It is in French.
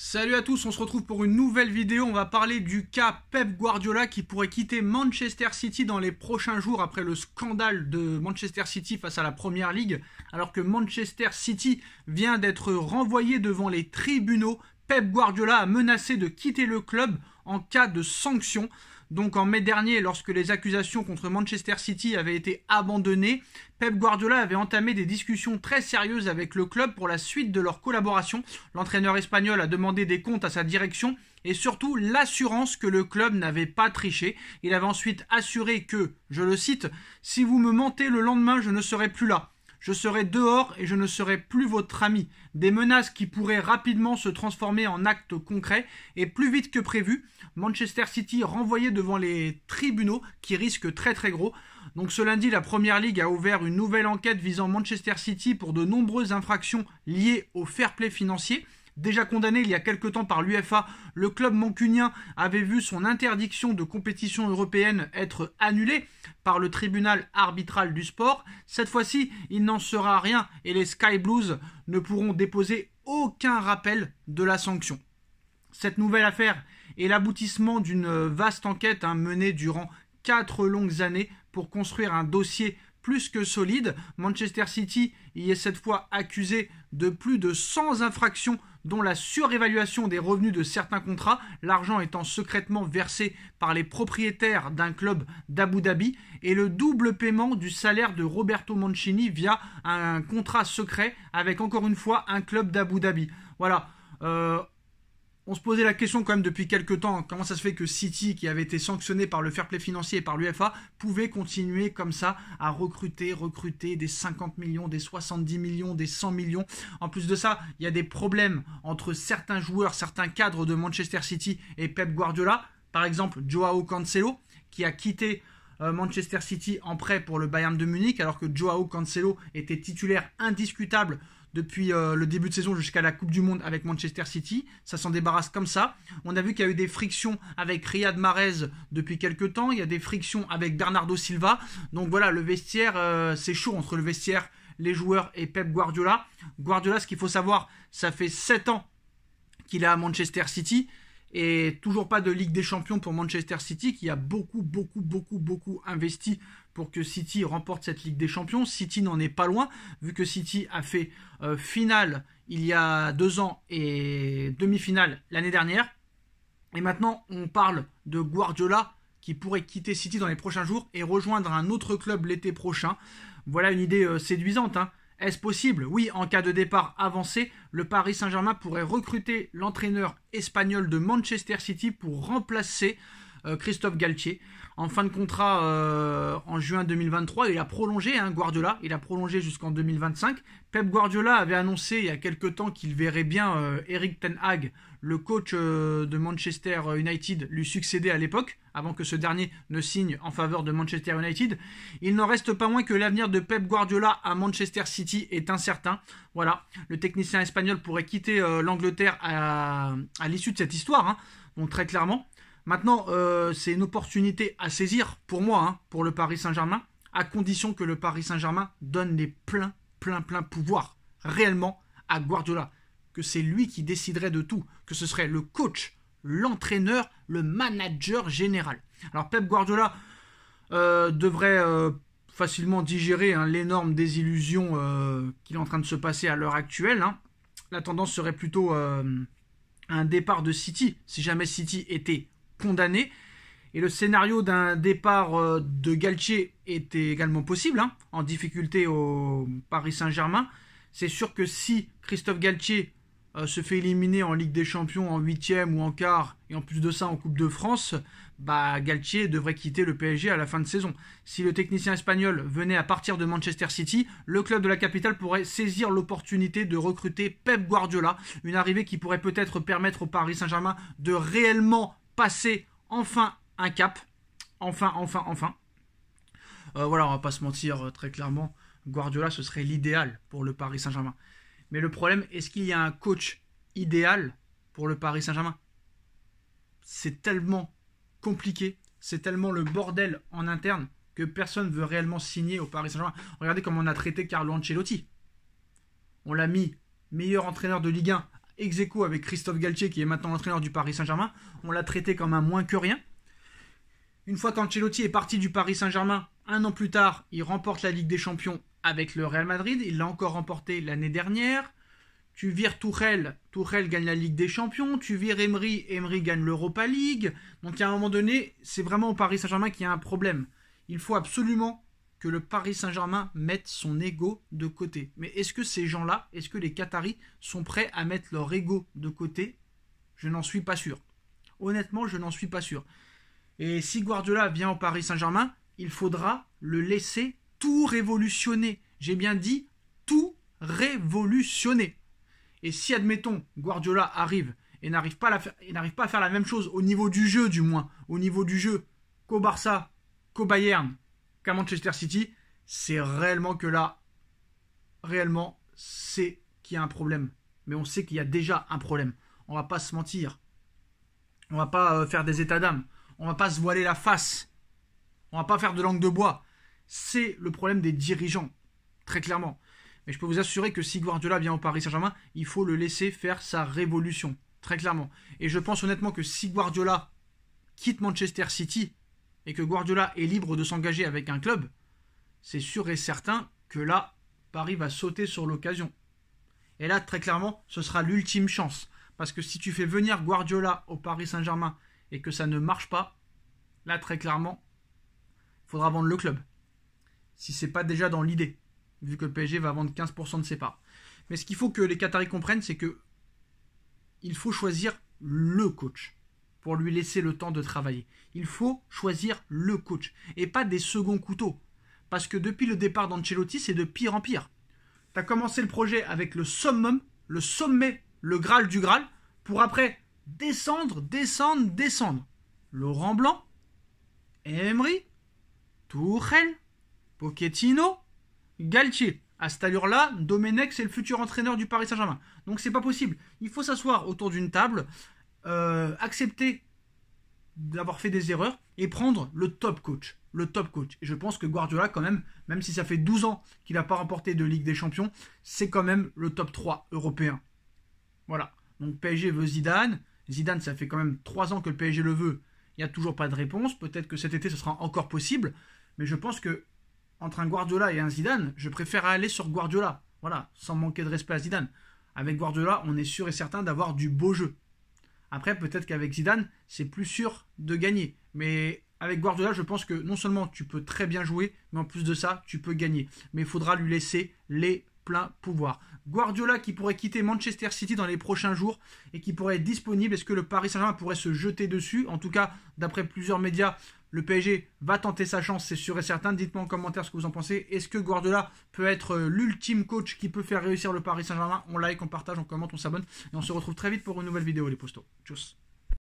Salut à tous, on se retrouve pour une nouvelle vidéo. On va parler du cas Pep Guardiola qui pourrait quitter Manchester City dans les prochains jours après le scandale de Manchester City face à la Première Ligue, alors que Manchester City vient d'être renvoyé devant les tribunaux. Pep Guardiola a menacé de quitter le club en cas de sanction. Donc en mai dernier, lorsque les accusations contre Manchester City avaient été abandonnées, Pep Guardiola avait entamé des discussions très sérieuses avec le club pour la suite de leur collaboration. L'entraîneur espagnol a demandé des comptes à sa direction et surtout l'assurance que le club n'avait pas triché. Il avait ensuite assuré que, je le cite, si vous me mentez le lendemain, je ne serai plus là. Je serai dehors et je ne serai plus votre ami. Des menaces qui pourraient rapidement se transformer en actes concrets et plus vite que prévu. Manchester City renvoyé devant les tribunaux qui risquent très très gros. Donc ce lundi, la Première Ligue a ouvert une nouvelle enquête visant Manchester City pour de nombreuses infractions liées au fair play financier. Déjà condamné il y a quelque temps par l'UFA, le club mancunien avait vu son interdiction de compétition européenne être annulée par le tribunal arbitral du sport. Cette fois-ci, il n'en sera rien et les Sky Blues ne pourront déposer aucun rappel de la sanction. Cette nouvelle affaire est l'aboutissement d'une vaste enquête hein, menée durant quatre longues années pour construire un dossier plus que solide. Manchester City y est cette fois accusé de plus de 100 infractions dont la surévaluation des revenus de certains contrats, l'argent étant secrètement versé par les propriétaires d'un club d'Abu Dhabi, et le double paiement du salaire de Roberto Mancini via un contrat secret avec encore une fois un club d'Abu Dhabi. Voilà. Euh, on se posait la question quand même depuis quelques temps, comment ça se fait que City, qui avait été sanctionné par le fair play financier et par l'UFA, pouvait continuer comme ça à recruter, recruter des 50 millions, des 70 millions, des 100 millions. En plus de ça, il y a des problèmes entre certains joueurs, certains cadres de Manchester City et Pep Guardiola. Par exemple, Joao Cancelo, qui a quitté euh, Manchester City en prêt pour le Bayern de Munich, alors que Joao Cancelo était titulaire indiscutable depuis euh, le début de saison jusqu'à la Coupe du Monde avec Manchester City. Ça s'en débarrasse comme ça. On a vu qu'il y a eu des frictions avec Riyad Mahrez depuis quelques temps. Il y a des frictions avec Bernardo Silva. Donc voilà, le vestiaire, euh, c'est chaud entre le vestiaire, les joueurs et Pep Guardiola. Guardiola, ce qu'il faut savoir, ça fait 7 ans qu'il est à Manchester City. Et toujours pas de Ligue des Champions pour Manchester City qui a beaucoup, beaucoup, beaucoup, beaucoup investi pour que City remporte cette Ligue des Champions. City n'en est pas loin, vu que City a fait euh, finale il y a deux ans et demi-finale l'année dernière. Et maintenant, on parle de Guardiola qui pourrait quitter City dans les prochains jours et rejoindre un autre club l'été prochain. Voilà une idée euh, séduisante. Hein. Est-ce possible Oui, en cas de départ avancé, le Paris Saint-Germain pourrait recruter l'entraîneur espagnol de Manchester City pour remplacer euh, Christophe Galtier. En fin de contrat euh, en juin 2023, il a prolongé hein, Guardiola, il a prolongé jusqu'en 2025. Pep Guardiola avait annoncé il y a quelque temps qu'il verrait bien euh, Eric Ten Hag, le coach de Manchester United, lui succéder à l'époque, avant que ce dernier ne signe en faveur de Manchester United. Il n'en reste pas moins que l'avenir de Pep Guardiola à Manchester City est incertain. Voilà, le technicien espagnol pourrait quitter l'Angleterre à, l'issue de cette histoire, donc hein. très clairement. Maintenant, euh, c'est une opportunité à saisir pour moi, hein, pour le Paris Saint-Germain, à condition que le Paris Saint-Germain donne les pleins, pleins, pleins pouvoirs réellement à Guardiola. Que c'est lui qui déciderait de tout, que ce serait le coach, l'entraîneur, le manager général. Alors Pep Guardiola euh, devrait euh, facilement digérer hein, l'énorme désillusion qu'il est en train de se passer à l'heure actuelle. Hein. La tendance serait plutôt un départ de City, si jamais City était condamné. Et le scénario d'un départ euh, de Galtier était également possible, hein, en difficulté au Paris Saint-Germain. C'est sûr que si Christophe Galtier euh, se fait éliminer en Ligue des Champions en huitième ou en quart, et en plus de ça en Coupe de France, bah, Galtier devrait quitter le PSG à la fin de saison. Si le technicien espagnol venait à partir de Manchester City, le club de la capitale pourrait saisir l'opportunité de recruter Pep Guardiola, une arrivée qui pourrait peut-être permettre au Paris Saint-Germain de réellement passer enfin un cap. Enfin, enfin, enfin. Euh, voilà, on va pas se mentir euh, très clairement. Guardiola, ce serait l'idéal pour le Paris Saint-Germain. Mais le problème, est-ce qu'il y a un coach idéal pour le Paris Saint-Germain C'est tellement compliqué, c'est tellement le bordel en interne que personne veut réellement signer au Paris Saint-Germain. Regardez comment on a traité Carlo Ancelotti. On l'a mis meilleur entraîneur de Ligue 1 ex avec Christophe Galtier, qui est maintenant l'entraîneur du Paris Saint-Germain. On l'a traité comme un moins que rien. Une fois qu'Ancelotti est parti du Paris Saint-Germain, un an plus tard, il remporte la Ligue des Champions avec le Real Madrid. Il l'a encore remporté l'année dernière. Tu vires Tourelle, Tourelle gagne la Ligue des Champions. Tu vires Emery, Emery gagne l'Europa League. Donc, à un moment donné, c'est vraiment au Paris Saint-Germain qu'il y a un problème. Il faut absolument que le Paris Saint-Germain mette son ego de côté. Mais est-ce que ces gens-là, est-ce que les Qataris sont prêts à mettre leur ego de côté Je n'en suis pas sûr. Honnêtement, je n'en suis pas sûr. Et si Guardiola vient au Paris Saint-Germain, il faudra le laisser tout révolutionner. J'ai bien dit tout révolutionner. Et si, admettons, Guardiola arrive et n'arrive pas, à faire, pas à faire la même chose au niveau du jeu, du moins, au niveau du jeu qu'au Barça, qu'au Bayern, qu'à Manchester City, c'est réellement que là, réellement, c'est qu'il y a un problème. Mais on sait qu'il y a déjà un problème. On va pas se mentir. On va pas euh, faire des états d'âme. On va pas se voiler la face. On va pas faire de langue de bois. C'est le problème des dirigeants, très clairement. Mais je peux vous assurer que si Guardiola vient au Paris Saint-Germain, il faut le laisser faire sa révolution, très clairement. Et je pense honnêtement que si Guardiola quitte Manchester City, et que Guardiola est libre de s'engager avec un club, c'est sûr et certain que là, Paris va sauter sur l'occasion. Et là, très clairement, ce sera l'ultime chance. Parce que si tu fais venir Guardiola au Paris Saint-Germain et que ça ne marche pas, là, très clairement, il faudra vendre le club. Si c'est pas déjà dans l'idée, vu que le PSG va vendre 15% de ses parts. Mais ce qu'il faut que les Qataris comprennent, c'est que il faut choisir le coach pour lui laisser le temps de travailler. Il faut choisir le coach et pas des seconds couteaux. Parce que depuis le départ d'Ancelotti, c'est de pire en pire. Tu as commencé le projet avec le summum, le sommet, le Graal du Graal, pour après descendre, descendre, descendre. Laurent Blanc, Emery, Tourelle, Pochettino, Galtier. À cette allure-là, Domenech, c'est le futur entraîneur du Paris Saint-Germain. Donc c'est pas possible. Il faut s'asseoir autour d'une table, euh, accepter d'avoir fait des erreurs et prendre le top coach. Le top coach. Et je pense que Guardiola, quand même, même si ça fait 12 ans qu'il n'a pas remporté de Ligue des Champions, c'est quand même le top 3 européen. Voilà. Donc PSG veut Zidane. Zidane, ça fait quand même 3 ans que le PSG le veut. Il n'y a toujours pas de réponse. Peut-être que cet été, ce sera encore possible. Mais je pense que entre un Guardiola et un Zidane, je préfère aller sur Guardiola. Voilà, sans manquer de respect à Zidane. Avec Guardiola, on est sûr et certain d'avoir du beau jeu. Après, peut-être qu'avec Zidane, c'est plus sûr de gagner. Mais avec Guardiola, je pense que non seulement tu peux très bien jouer, mais en plus de ça, tu peux gagner. Mais il faudra lui laisser les pouvoir. Guardiola qui pourrait quitter Manchester City dans les prochains jours et qui pourrait être disponible. Est-ce que le Paris Saint-Germain pourrait se jeter dessus En tout cas, d'après plusieurs médias, le PSG va tenter sa chance, c'est sûr et certain. Dites-moi en commentaire ce que vous en pensez. Est-ce que Guardiola peut être euh, l'ultime coach qui peut faire réussir le Paris Saint-Germain On like, on partage, on commente, on s'abonne. Et on se retrouve très vite pour une nouvelle vidéo, les postos. Tchuss